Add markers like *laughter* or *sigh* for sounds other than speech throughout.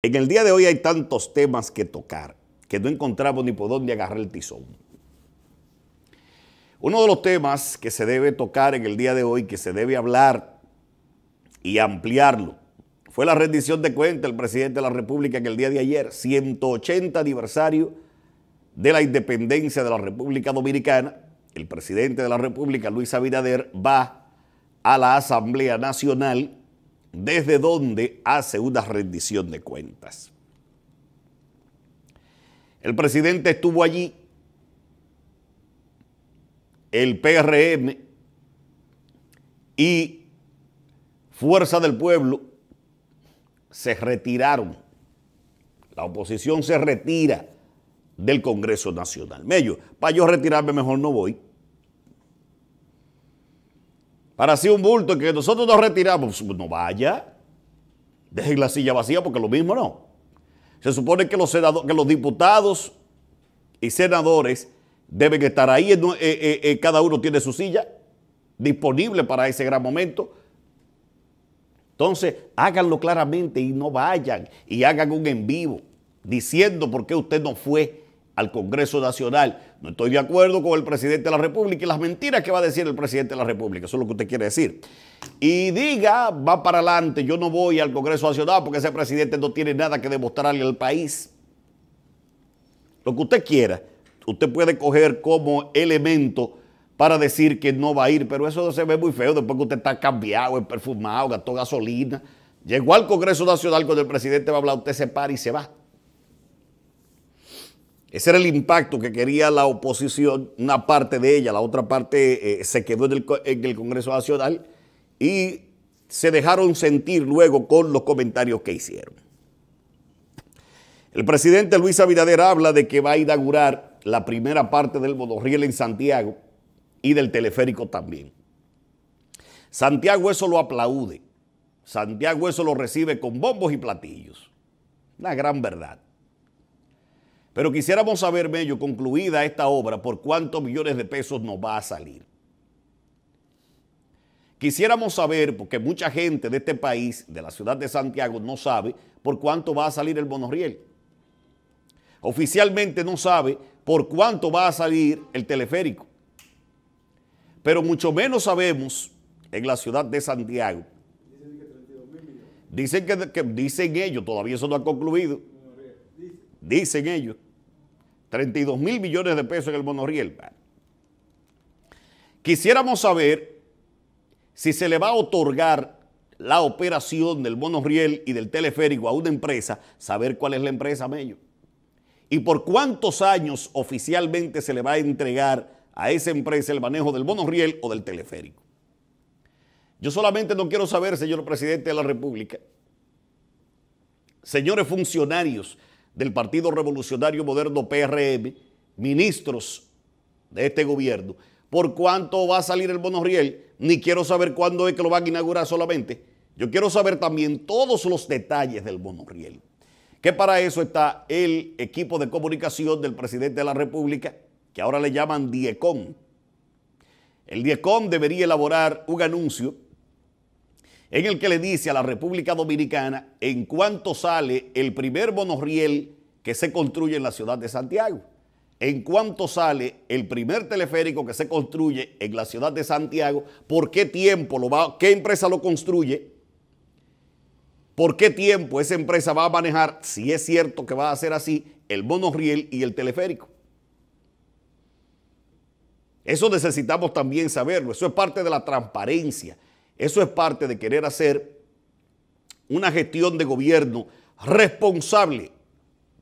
En el día de hoy hay tantos temas que tocar que no encontramos ni por dónde agarrar el tizón. Uno de los temas que se debe tocar en el día de hoy, que se debe hablar y ampliarlo, fue la rendición de cuentas del presidente de la República en el día de ayer, 180 aniversario de la independencia de la República Dominicana. El presidente de la República, Luis Abinader, va a la Asamblea Nacional desde donde hace una rendición de cuentas. El presidente estuvo allí, el PRM y Fuerza del Pueblo se retiraron. La oposición se retira del Congreso Nacional. para yo retirarme mejor no voy para así un bulto que nosotros nos retiramos, no vaya, dejen la silla vacía porque lo mismo no. Se supone que los, que los diputados y senadores deben estar ahí, eh, eh, eh, cada uno tiene su silla disponible para ese gran momento. Entonces, háganlo claramente y no vayan y hagan un en vivo diciendo por qué usted no fue al Congreso Nacional. No estoy de acuerdo con el presidente de la República y las mentiras que va a decir el presidente de la República. Eso es lo que usted quiere decir. Y diga, va para adelante, yo no voy al Congreso Nacional porque ese presidente no tiene nada que demostrarle al país. Lo que usted quiera, usted puede coger como elemento para decir que no va a ir, pero eso se ve muy feo después que usted está cambiado, perfumado, gastó gasolina. Llegó al Congreso Nacional cuando el presidente va a hablar, usted se para y se va. Ese era el impacto que quería la oposición, una parte de ella, la otra parte eh, se quedó en el, Congreso Nacional y se dejaron sentir luego con los comentarios que hicieron. El presidente Luis Abinader habla de que va a inaugurar la primera parte del Bodorriel en Santiago y del teleférico también. Santiago eso lo aplaude. Santiago eso lo recibe con bombos y platillos. Una gran verdad. Pero quisiéramos saber, Bello, concluida esta obra, por cuántos millones de pesos nos va a salir. Quisiéramos saber, porque mucha gente de este país, de la ciudad de Santiago, no sabe por cuánto va a salir el monorriel. Oficialmente no sabe por cuánto va a salir el teleférico. Pero mucho menos sabemos en la ciudad de Santiago. Dicen que, que dicen ellos, todavía eso no ha concluido. Dicen ellos 32 mil millones de pesos en el monorriel. Quisiéramos saber si se le va a otorgar la operación del riel y del teleférico a una empresa, saber cuál es la empresa, medio. Y por cuántos años oficialmente se le va a entregar a esa empresa el manejo del riel o del teleférico. Yo solamente no quiero saber, señor presidente de la República, señores funcionarios del Partido Revolucionario Moderno PRM, ministros de este gobierno, por cuánto va a salir el riel, ni quiero saber cuándo es que lo van a inaugurar solamente. Yo quiero saber también todos los detalles del riel. Que para eso está el equipo de comunicación del presidente de la República, que ahora le llaman DIECOM. El DIECOM debería elaborar un anuncio en el que le dice a la República Dominicana en cuánto sale el primer monorriel que se construye en la ciudad de Santiago, en cuánto sale el primer teleférico que se construye en la ciudad de Santiago, por qué tiempo lo va, qué empresa lo construye, por qué tiempo esa empresa va a manejar, si es cierto que va a ser así, el monorriel y el teleférico. Eso necesitamos también saberlo, eso es parte de la transparencia eso es parte de querer hacer una gestión de gobierno responsable.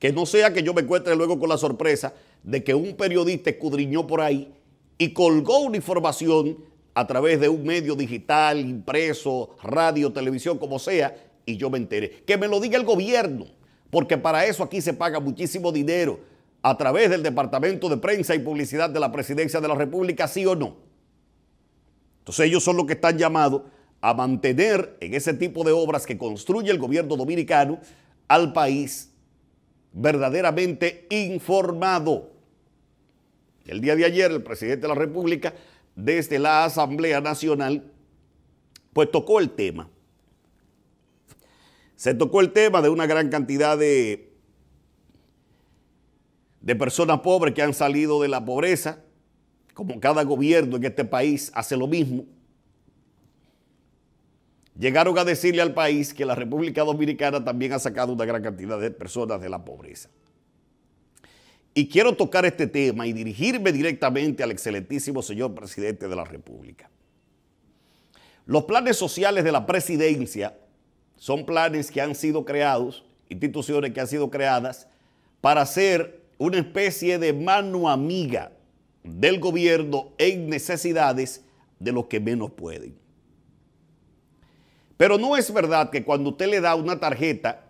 Que no sea que yo me encuentre luego con la sorpresa de que un periodista escudriñó por ahí y colgó una información a través de un medio digital, impreso, radio, televisión, como sea, y yo me enteré. Que me lo diga el gobierno, porque para eso aquí se paga muchísimo dinero a través del Departamento de Prensa y Publicidad de la Presidencia de la República, sí o no. Entonces ellos son los que están llamados a mantener en ese tipo de obras que construye el gobierno dominicano al país verdaderamente informado. El día de ayer el presidente de la República desde la Asamblea Nacional pues tocó el tema. Se tocó el tema de una gran cantidad de, de personas pobres que han salido de la pobreza, como cada gobierno en este país hace lo mismo, llegaron a decirle al país que la República Dominicana también ha sacado una gran cantidad de personas de la pobreza. Y quiero tocar este tema y dirigirme directamente al excelentísimo señor presidente de la República. Los planes sociales de la presidencia son planes que han sido creados, instituciones que han sido creadas, para ser una especie de mano amiga del gobierno en necesidades de los que menos pueden. Pero no es verdad que cuando usted le da una tarjeta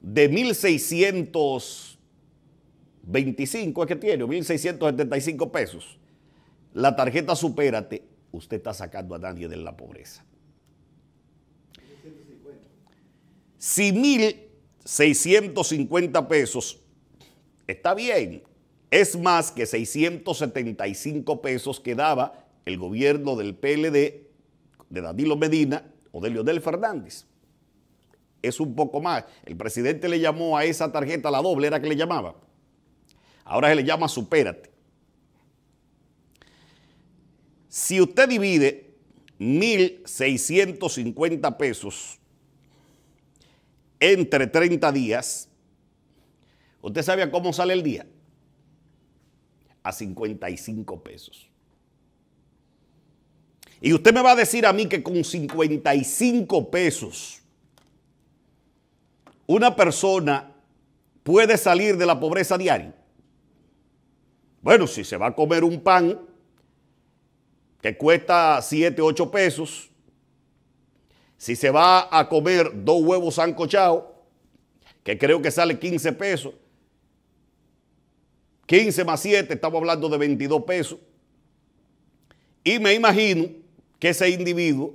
de 1.625, es que tiene, 1.675 pesos, la tarjeta supérate, usted está sacando a nadie de la pobreza. Si 1.650 pesos, está bien, es más que 675 pesos que daba el gobierno del PLD de Danilo Medina o de Leonel Fernández. Es un poco más. El presidente le llamó a esa tarjeta la doble, era que le llamaba. Ahora se le llama supérate. Si usted divide 1.650 pesos entre 30 días, ¿usted sabe cómo sale el día? a 55 pesos. Y usted me va a decir a mí que con 55 pesos una persona puede salir de la pobreza diaria. Bueno, si se va a comer un pan que cuesta 7, 8 pesos, si se va a comer dos huevos sancochados, que creo que sale 15 pesos, 15 más 7, estamos hablando de 22 pesos. Y me imagino que ese individuo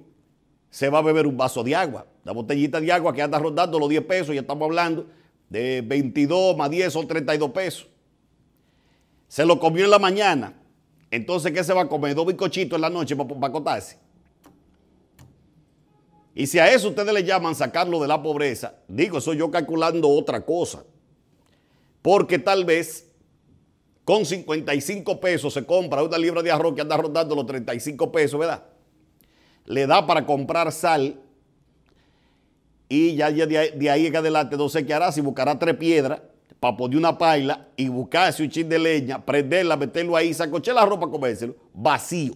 se va a beber un vaso de agua. La botellita de agua que anda rodando los 10 pesos, ya estamos hablando de 22 más 10 o 32 pesos. Se lo comió en la mañana. Entonces, ¿qué se va a comer? Dos bizcochitos en la noche para, para acotarse. Y si a eso ustedes le llaman sacarlo de la pobreza, digo, eso yo calculando otra cosa. Porque tal vez con 55 pesos se compra una libra de arroz que anda rondando los 35 pesos, ¿verdad? Le da para comprar sal y ya, de, ahí, en adelante no sé qué hará, si buscará tres piedras para poner una paila y buscarse un chin de leña, prenderla, meterlo ahí, sacoche la ropa, comérselo, vacío.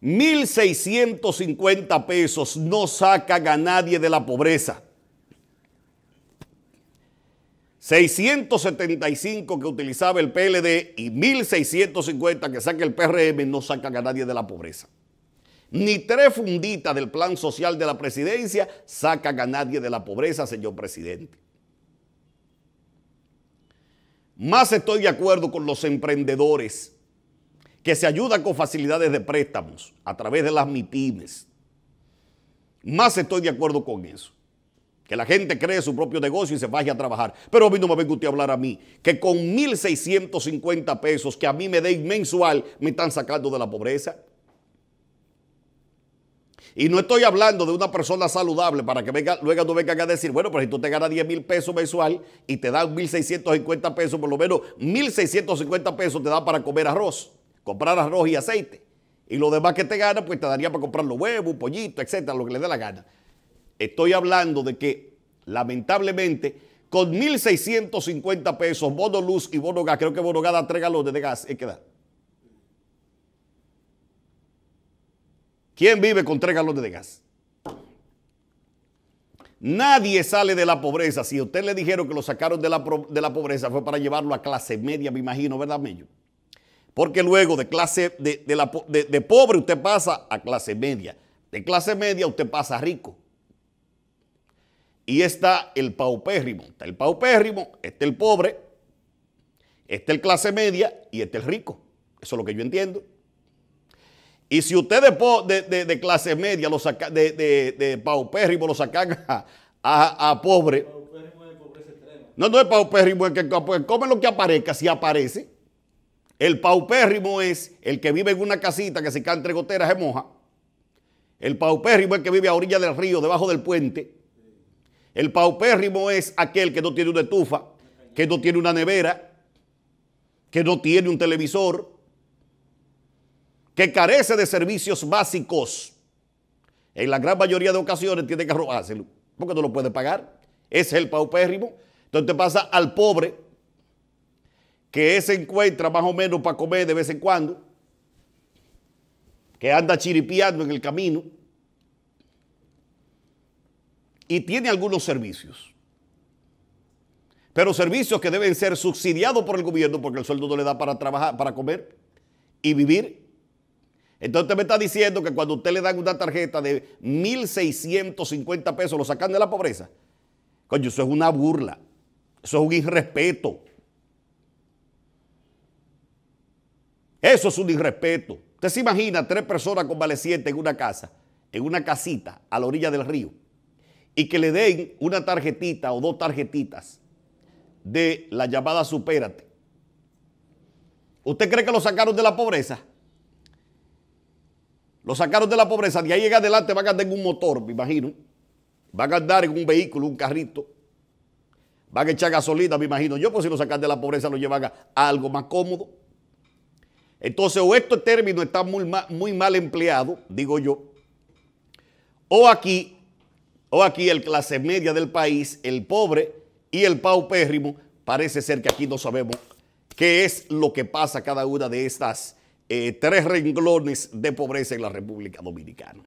$1,650 pesos no sacan a nadie de la pobreza. 675 que utilizaba el PLD y 1650 que saca el PRM no sacan a nadie de la pobreza. Ni tres funditas del plan social de la presidencia sacan a nadie de la pobreza, señor presidente. Más estoy de acuerdo con los emprendedores que se ayudan con facilidades de préstamos a través de las MIPIMES. Más estoy de acuerdo con eso. Que la gente cree su propio negocio y se vaya a trabajar. Pero a mí no me venga usted a hablar a mí que con 1.650 pesos que a mí me den mensual me están sacando de la pobreza. Y no estoy hablando de una persona saludable para que venga, luego no vengan a decir, bueno, pero si tú te ganas 10 mil pesos mensual y te dan 1.650 pesos, por lo menos 1.650 pesos te da para comer arroz, comprar arroz y aceite. Y lo demás que te gana, pues te daría para comprar los huevos, un pollito, etcétera, lo que le dé la gana. Estoy hablando de que, lamentablemente, con 1.650 pesos, bono luz y bono gas, creo que bono gas da tres galones de gas, es que ¿Quién vive con tres galones de gas? Nadie sale de la pobreza. Si a usted le dijeron que lo sacaron de la, pobreza, fue para llevarlo a clase media, me imagino, ¿verdad, Mello? Porque luego de clase de, de, pobre usted pasa a clase media. De clase media usted pasa rico y está el paupérrimo. Está el paupérrimo, está el pobre, está el clase media y está el rico. Eso es lo que yo entiendo. Y si ustedes de, de, clase media, lo saca, de, de, paupérrimo, lo sacan *laughs* a, a, pobre. No, no es paupérrimo, es que pues, come lo que aparezca, si aparece. El paupérrimo es el que vive en una casita que se cae entre goteras y moja. El paupérrimo es el que vive a orilla del río, debajo del puente. El paupérrimo es aquel que no tiene una estufa, que no tiene una nevera, que no tiene un televisor, que carece de servicios básicos. En la gran mayoría de ocasiones tiene que robárselo, porque no lo puede pagar. Es el paupérrimo. Entonces pasa al pobre, que se encuentra más o menos para comer de vez en cuando, que anda chiripiando en el camino y tiene algunos servicios. Pero servicios que deben ser subsidiados por el gobierno porque el sueldo no le da para trabajar, para comer y vivir. Entonces usted me está diciendo que cuando usted le dan una tarjeta de 1.650 pesos, lo sacan de la pobreza. Coño, eso es una burla. Eso es un irrespeto. Eso es un irrespeto. Usted se imagina tres personas convalecientes en una casa, en una casita a la orilla del río y que le den una tarjetita o dos tarjetitas de la llamada supérate. ¿Usted cree que lo sacaron de la pobreza? Lo sacaron de la pobreza. De ahí llega adelante van a andar en un motor, me imagino. Van a andar en un vehículo, un carrito. Van a echar gasolina, me imagino yo, pues si lo sacan de la pobreza lo llevan a, algo más cómodo. Entonces, o estos término está muy, muy mal empleado, digo yo, o aquí o aquí el clase media del país, el pobre y el paupérrimo, parece ser que aquí no sabemos qué es lo que pasa cada una de estas eh, tres renglones de pobreza en la República Dominicana.